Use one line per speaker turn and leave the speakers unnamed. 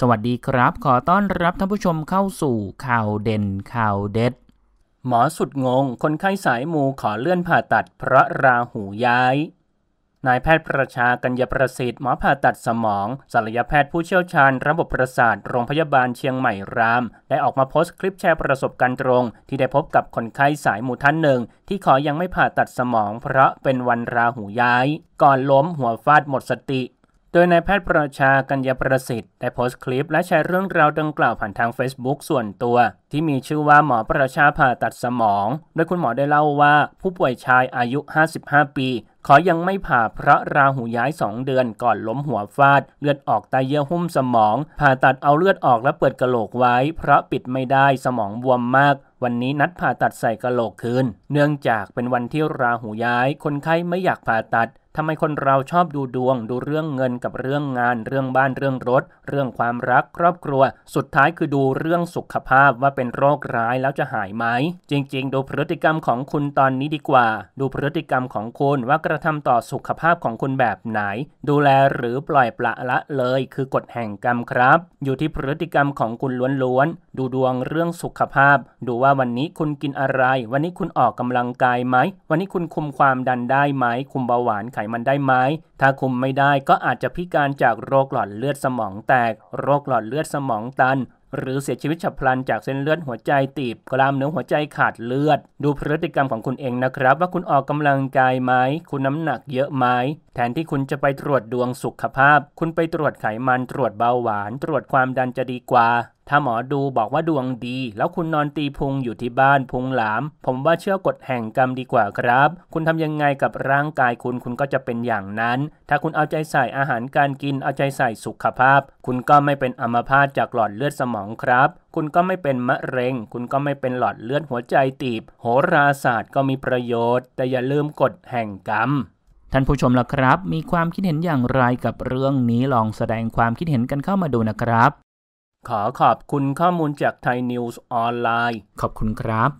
สวัสดีครับ ขอต้อนรับท่านผู้ชมเข้าสู่ข่าวเด่นข่าวเด็ด หมอสุดงง คนไข้สายมูขอเลื่อนผ่าตัดเพราะราหูย้าย นายแพทย์ประชากัญญประสิทธิ์หมอผ่าตัดสมองศัลยแพทย์ผู้เชี่ยวชาญระบบประสาทโรงพยาบาลเชียงใหม่รามได้ออกมาโพสต์คลิปแชร์ประสบการณ์ตรง ที่ได้พบกับคนไข้สายมูท่านหนึ่ง ที่ขอยังไม่ผ่าตัดสมองเพราะเป็นวันราหูย้าย ก่อนล้มหัวฟาดหมดสติโดยนายแพทย์ประชากัญญาประสิทธิ์ได้โพสต์คลิป และแชร์เรื่องราวดังกล่าวผ่านทาง Facebook ส่วนตัว ที่มีชื่อว่าหมอประชาผ่าตัดสมองโดยคุณหมอได้เล่าว่าผู้ป่วยชายอายุ 55 ปี ขอยังไม่ผ่าเพราะราหูย้าย 2 เดือนก่อนล้มหัวฟาด เลือดออกใต้เยื่อหุ้มสมอง ผ่าตัดเอาเลือดออกและเปิดกระโหลกไว้ เพราะปิดไม่ได้สมองบวมมาก วันนี้นัดผ่าตัดใส่กะโหลกคืน เนื่องจากเป็นวันที่ราหูย้าย คนไข้ไม่อยากผ่าตัดทำไมคนเราชอบดูดวง ดูเรื่องเงินกับเรื่องงาน เรื่องบ้านเรื่องรถ เรื่องความรักครอบครัว สุดท้ายคือดูเรื่องสุขภาพว่าเป็นโรคร้ายแล้วจะหายไหม จริงๆ ดูพฤติกรรมของคุณตอนนี้ดีกว่า ดูพฤติกรรมของคุณว่ากระทำต่อสุขภาพของคุณแบบไหน ดูแลหรือปล่อยปละละเลย คือกฎแห่งกรรมครับ อยู่ที่พฤติกรรมของคุณล้วนๆดูดวงเรื่องสุขภาพ ดูว่าวันนี้คุณกินอะไร วันนี้คุณออกกำลังกายไหม วันนี้คุณคุมความดันได้ไหมคุมเบาหวานไขมันได้ไหม ถ้าคุมไม่ได้ก็อาจจะพิการจากโรคหลอดเลือดสมองแตก โรคหลอดเลือดสมองตัน หรือเสียชีวิตฉับพลันจากเส้นเลือดหัวใจตีบ กล้ามเนื้อหัวใจขาดเลือด ดูพฤติกรรมของคุณเองนะครับ ว่าคุณออกกำลังกายไหม คุณน้ำหนักเยอะไหมแทนที่คุณจะไปตรวจดวงสุขภาพ คุณไปตรวจไขมัน ตรวจเบาหวาน ตรวจความดันจะดีกว่า ถ้าหมอดูบอกว่าดวงดี แล้วคุณนอนตีพุงอยู่ที่บ้านพุงหลาม ผมว่าเชื่อกฎแห่งกรรมดีกว่าครับ คุณทำยังไงกับร่างกายคุณ คุณก็จะเป็นอย่างนั้น ถ้าคุณเอาใจใส่อาหารการกิน เอาใจใส่สุขภาพ คุณก็ไม่เป็นอัมพาตจากหลอดเลือดสมองครับ คุณก็ไม่เป็นมะเร็ง คุณก็ไม่เป็นหลอดเลือดหัวใจตีบ โหราศาสตร์ก็มีประโยชน์ แต่อย่าลืมกฎแห่งกรรมท่านผู้ชมล่ะครับ มีความคิดเห็นอย่างไรกับเรื่องนี้ ลองแสดงความคิดเห็นกันเข้ามาดูนะครับ ขอขอบคุณข้อมูลจากไทยนิวส์ออนไลน์ ขอบคุณครับ